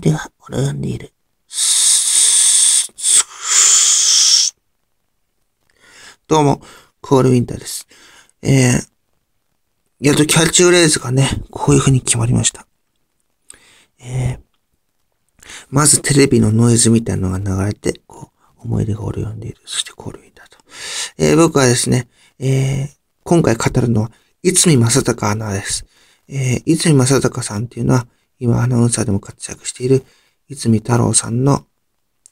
では泳んでいる。どうも、コールウィンターです。えー、やっとキャッチフレーズがね、こういう風に決まりました。えー、まずテレビのノイズみたいなのが流れて、こう、思い出が俺を呼んでいる。そしてコールウィンターと。えー、僕はですね、えー、今回語るのは、いつみまさたかアナです。えー、いつみまさたかさんっていうのは、今アナウンサーでも活躍している泉太郎さんの、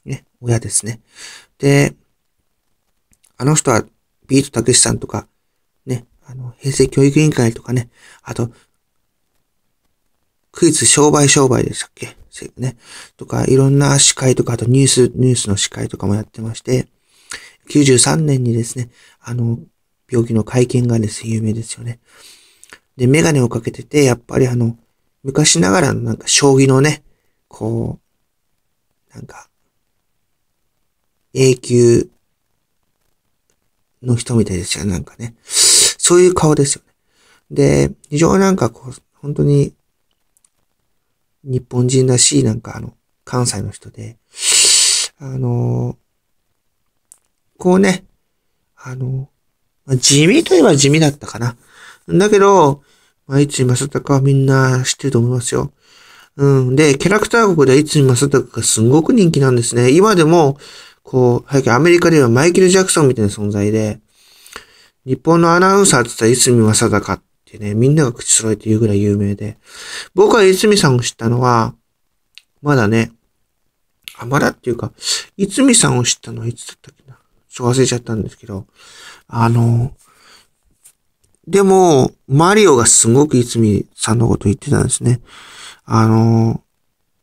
ね、親ですね。で、あの人はビートたけしさんとか、ね、あの、平成教育委員会とかね、あと、クイズ商売商売でしたっけね。とか、いろんな司会とか、あとニュース、ニュースの司会とかもやってまして、93年にですね、あの、病気の会見がですね、有名ですよね。で、メガネをかけてて、やっぱりあの、昔ながらのなんか将棋のね、こう、なんか、永久の人みたいですよ、なんかね。そういう顔ですよね。で、非常になんかこう、本当に、日本人らしい、なんかあの、関西の人で、あのー、こうね、あのー、地味といえば地味だったかな。だけど、まあ、いつさたかはみんな知ってると思いますよ。うん。で、キャラクター国ではいつまさたかがすごく人気なんですね。今でも、こう、早くアメリカではマイケル・ジャクソンみたいな存在で、日本のアナウンサーって言ったらいつ正かってね、みんなが口揃えて言うぐらい有名で。僕はいつさんを知ったのは、まだね、あ、まだっていうか、いつさんを知ったのはいつだったっけな。そう忘れちゃったんですけど、あのでも、マリオがすごく泉さんのこと言ってたんですね。あの、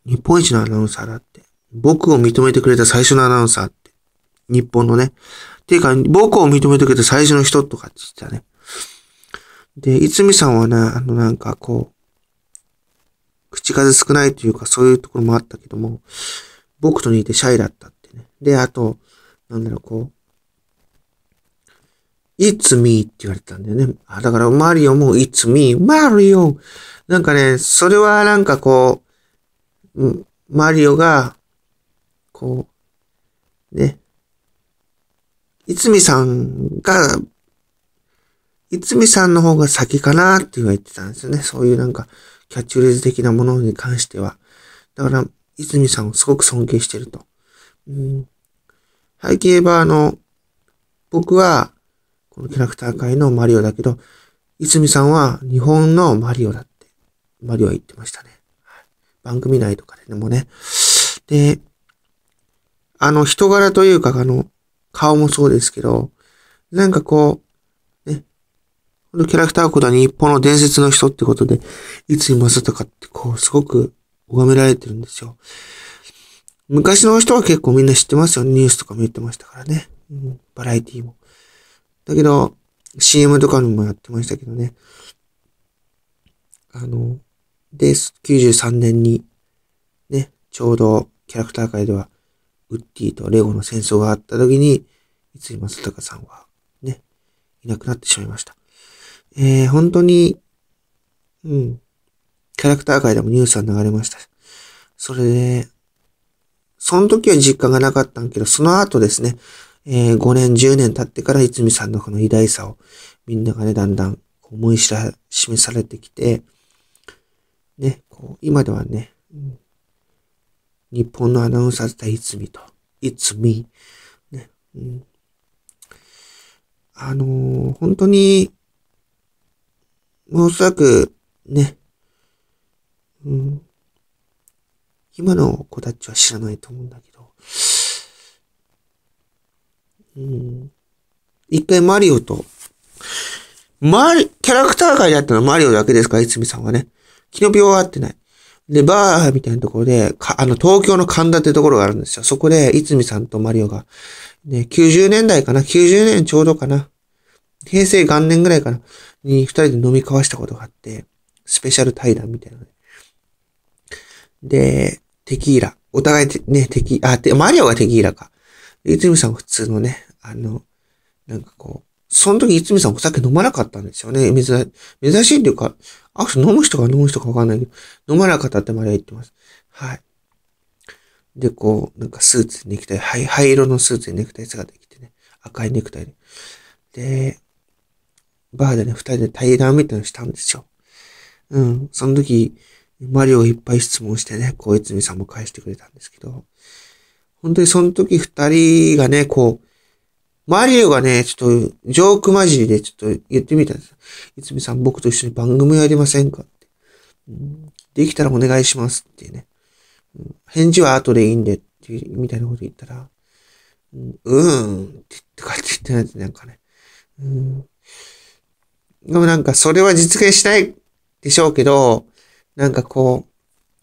日本一のアナウンサーだって。僕を認めてくれた最初のアナウンサーって。日本のね。ていうか、僕を認めてくれた最初の人とかって言ってたね。で、泉さんはね、あの、なんかこう、口数少ないというか、そういうところもあったけども、僕と似てシャイだったってね。で、あと、なんだろう、こう、It's me って言われたんだよね。あだから、マリオも It's me, マリオなんかね、それはなんかこう、マリオが、こう、ね。いつみさんが、いつみさんの方が先かなって言われてたんですよね。そういうなんか、キャッチフレーズ的なものに関しては。だから、いつみさんをすごく尊敬してると。うん。背景は、あの、僕は、このキャラクター界のマリオだけど、泉さんは日本のマリオだって、マリオは言ってましたね。番組内とかでもね。で、あの人柄というか、あの、顔もそうですけど、なんかこう、ね、このキャラクターことは日本の伝説の人ってことで、いつにまさたかってこう、すごく拝められてるんですよ。昔の人は結構みんな知ってますよニュースとかも言ってましたからね。うん、バラエティも。だけど、CM とかにもやってましたけどね。あの、で、93年に、ね、ちょうどキャラクター界では、ウッディとレゴの戦争があった時に、三井た隆さんは、ね、いなくなってしまいました。えー、本当に、うん、キャラクター界でもニュースは流れました。それで、その時は実感がなかったんけど、その後ですね、えー、5年、10年経ってから泉さんのこの偉大さをみんながね、だんだん思い知ら、示されてきて、ね、こう、今ではね、日本のアナウンサー対泉と、泉、ね、うん、あのー、本当に、もうおそらく、ね、うん、今の子たちは知らないと思うんだけど、うん。一回マリオと、マリ、キャラクター界であったのはマリオだけですから、いつみさんはね。キノピオは会ってない。で、バーみたいなところで、か、あの、東京の神田ってところがあるんですよ。そこで、いつみさんとマリオが、ね、90年代かな ?90 年ちょうどかな平成元年ぐらいかなに、二人で飲み交わしたことがあって、スペシャル対談みたいなで。テキーラ。お互いて、ね、テキ、あ、て、マリオがテキーラか。つ泉さんは普通のね、あの、なんかこう、その時、泉さんお酒飲まなかったんですよね。珍珍しいっていうか、あ、飲む人が飲む人かわかんないけど、飲まなかったってまで言ってます。はい。で、こう、なんかスーツにネクタイ、灰色のスーツにネクタイ姿で着てね、赤いネクタイで。で、バーでね、二人で対談みたいなのしたんですよ。うん。その時、マリオいっぱい質問してね、こう、泉さんも返してくれたんですけど、本当にその時二人がね、こう、マリオがね、ちょっと、ジョーク混じりでちょっと言ってみたんです。いつみさん、僕と一緒に番組やりませんかって、できたらお願いしますってね。う返事は後でいいんでっていう、みたいなこと言ったら、うん、ーんって言って帰って言ってないとなんかね。でもなんか、それは実現したいでしょうけど、なんかこ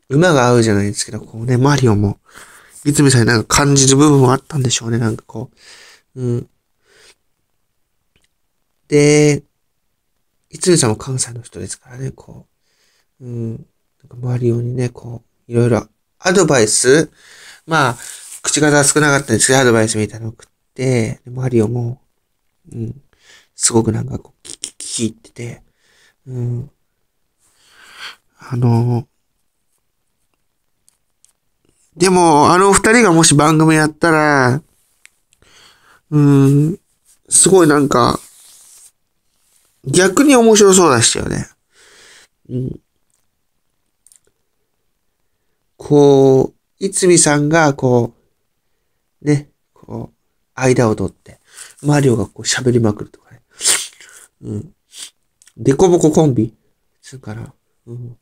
う、馬が合うじゃないですけど、こうね、マリオも、いつみさんになんか感じる部分はあったんでしょうね、なんかこう。うん。で、みさんも関西の人ですからね、こう。うん。なんか周りようにね、こう、いろいろアドバイスまあ、口数は少なかったんですけど、アドバイスみたいなのを送って、マリオも、うん、すごくなんかこう、聞いてて、うん、あの、でも、あの二人がもし番組やったら、うん、すごいなんか、逆に面白そうでしたよね。うん。こう、いつみさんが、こう、ね、こう、間を取って、マリオがこう喋りまくるとかね。うん。デコボココンビつうから、うん。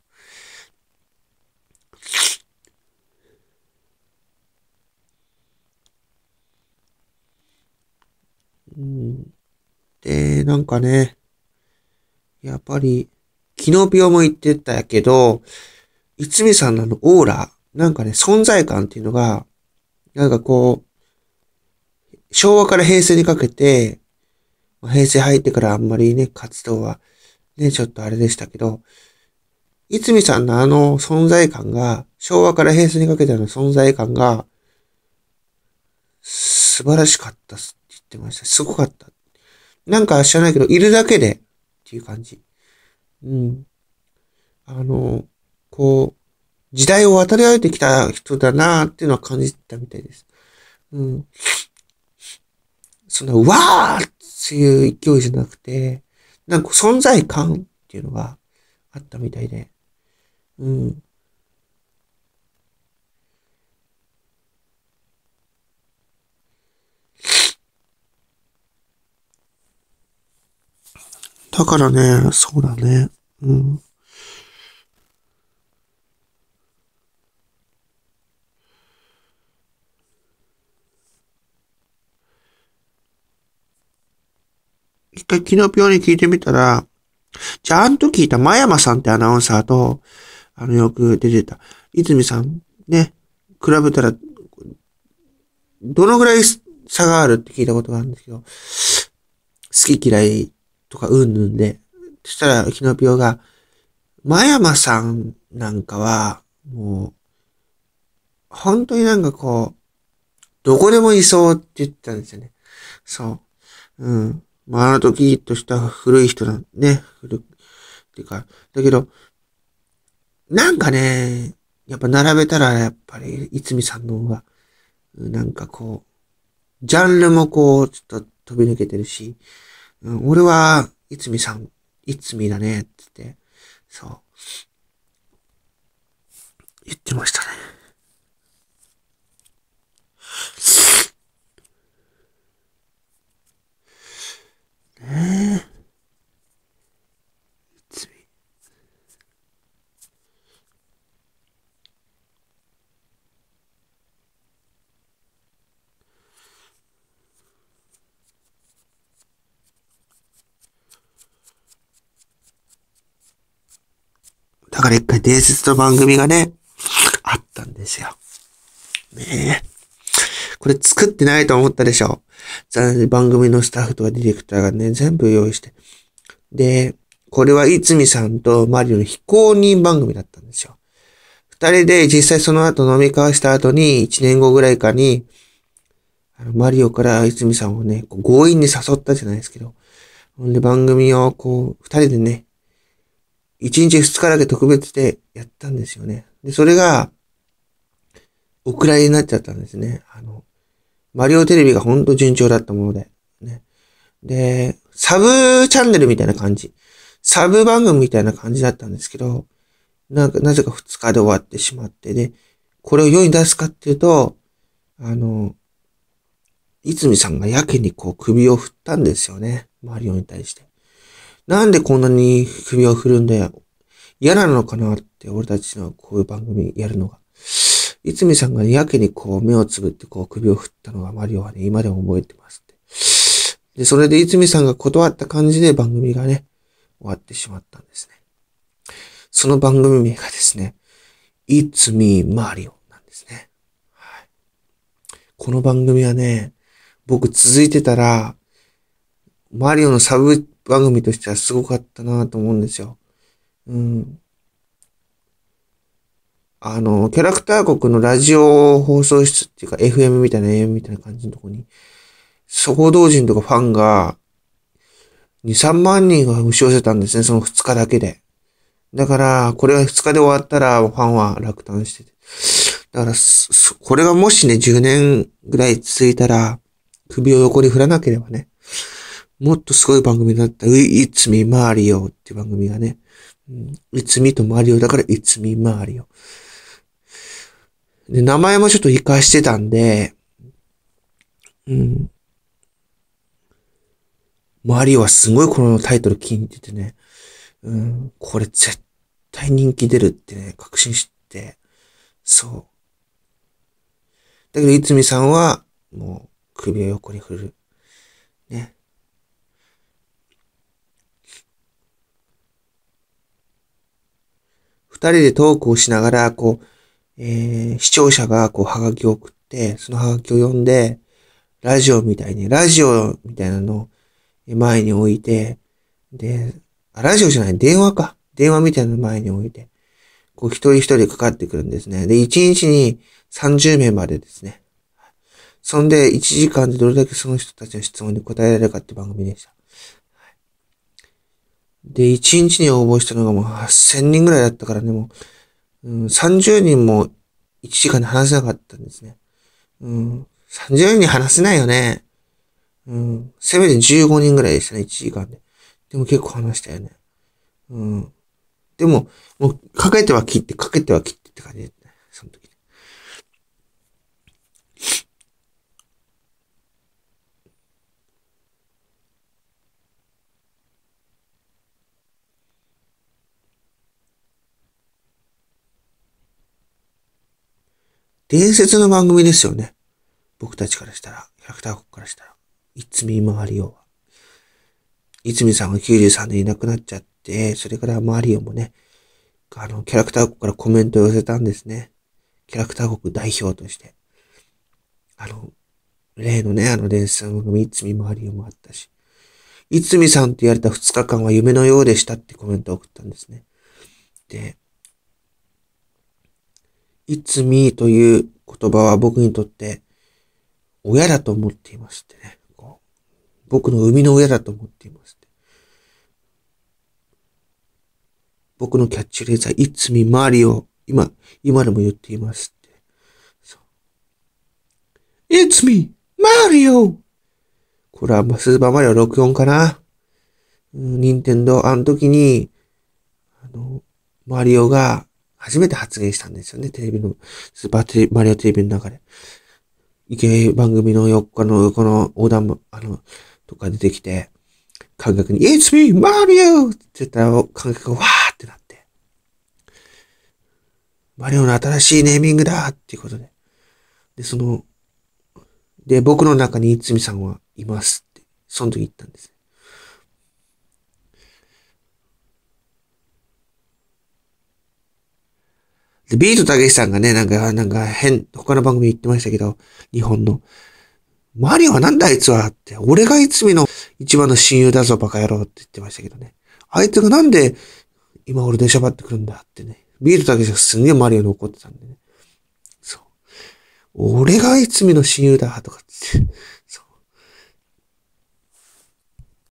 で、なんかね、やっぱり、昨日病も言ってたけど、いつみさんのあのオーラ、なんかね、存在感っていうのが、なんかこう、昭和から平成にかけて、平成入ってからあんまりね、活動は、ね、ちょっとあれでしたけど、いつみさんのあの存在感が、昭和から平成にかけての存在感が、素晴らしかったっすってました。すごかった。なんか知らないけど、いるだけでっていう感じ。うん。あの、こう、時代を渡り歩いてきた人だなっていうのは感じたみたいです。うん。その、わーっていう勢いじゃなくて、なんか存在感っていうのがあったみたいで。うん。だからね、そうだね。うん。一回昨日病に聞いてみたら、ちゃんと聞いた真山さんってアナウンサーと、あの、よく出てた、泉さん、ね、比べたら、どのぐらい差があるって聞いたことがあるんですけど、好き嫌いとか、うんぬんで。そしたら、日ノピオが、真山さんなんかは、もう、本当になんかこう、どこでもいそうって言ったんですよね。そう。うん。まあ、あの時とした古い人なんね。古、っていうか、だけど、なんかね、やっぱ並べたらやっぱり、いつみさんの方が、なんかこう、ジャンルもこう、ちょっと飛び抜けてるし、うん、俺は、いつみさん、いつみだね、って言って、そう。言ってましたね。ねえ。から一回伝説の番組がね、あったんですよ。ねえ。これ作ってないと思ったでしょ。番組のスタッフとかディレクターがね、全部用意して。で、これはいつみさんとマリオの非公認番組だったんですよ。二人で実際その後飲み交わした後に、一年後ぐらいかに、あのマリオからつみさんをね、強引に誘ったじゃないですけど、ほんで番組をこう、二人でね、1日2日だけ特別でやったんですよね。で、それが、お蔵入りになっちゃったんですね。あの、マリオテレビがほんと順調だったもので、ね。で、サブチャンネルみたいな感じ。サブ番組みたいな感じだったんですけど、なんか、なぜか2日で終わってしまって、で、これを世に出すかっていうと、あの、いつみさんがやけにこう首を振ったんですよね。マリオに対して。なんでこんなに首を振るんだよ。嫌なのかなって、俺たちのこういう番組やるのが。いつみさんがやけにこう目をつぶってこう首を振ったのがマリオはね、今でも覚えてますって。で、それでいつみさんが断った感じで番組がね、終わってしまったんですね。その番組名がですね、いつみマリオなんですね。はい。この番組はね、僕続いてたら、マリオのサブ番組としてはすごかったなと思うんですよ。うん。あの、キャラクター国のラジオ放送室っていうか FM みたいな AM みたいな感じのとこに、そこ同人とかファンが、2、3万人が押し寄せたんですね、その2日だけで。だから、これは2日で終わったら、ファンは落胆してて。だから、これがもしね、10年ぐらい続いたら、首を横に振らなければね、もっとすごい番組だった。う、いつみ e m a r っていう番組がね。うん、i つみとマリオだからいつみマリオ。で、名前もちょっと活かしてたんで、うん。マリオはすごいこのタイトル気に入っててね、うん、これ絶対人気出るってね、確信して、そう。だけど、いつみさんは、もう、首を横に振る。ね。二人でトークをしながら、こう、えー、視聴者がこう、はがきを送って、そのはがきを読んで、ラジオみたいに、ラジオみたいなのを前に置いて、で、あ、ラジオじゃない、電話か。電話みたいなの前に置いて、こう一人一人かかってくるんですね。で、1日に30名までですね。そんで、1時間でどれだけその人たちの質問に答えられるかって番組でした。で、1日に応募したのがもう8000人ぐらいだったからね、もう、うん、30人も1時間で話せなかったんですね。うん、30人に話せないよね。うん、せめて15人ぐらいでしたね、1時間で。でも結構話したよね。うん。でも、もう、かけては切って、かけては切ってって感じで、伝説の番組ですよね。僕たちからしたら、キャラクター国からしたら、いつみマりを。は。いつみさんが93年いなくなっちゃって、それからマリオもね、あの、キャラクター国からコメントを寄せたんですね。キャラクター国代表として。あの、例のね、あの伝説の番組、いつみマりをもあったし、いつみさんって言われた2日間は夢のようでしたってコメントを送ったんですね。で、It's me という言葉は僕にとって親だと思っていましてね。僕の生みの親だと思っていまして。僕のキャッチフレーズは It's me Mario。今、今でも言っていますって。It's me Mario! これはスーパーマリオ64かな任天堂、あの時に、あの、マリオが初めて発言したんですよね。テレビの、スーパーテレマリオテレビの中で。池番組の4日の、この横断も、あの、とか出てきて、観客に、It's me, Mario! って言ったら、観客がわーってなって、マリオの新しいネーミングだっていうことで。で、その、で、僕の中にいつみさんはいますって、その時言ったんです。で、ビートたけしさんがね、なんか、なんか変、他の番組言ってましたけど、日本の。マリオはなんだあいつはって、俺がいつみの一番の親友だぞバカ野郎って言ってましたけどね。あいつがなんで今俺でしゃばってくるんだってね。ビートたけしがすんげえマリオに怒ってたんでね。そう。俺がいつみの親友だとかって。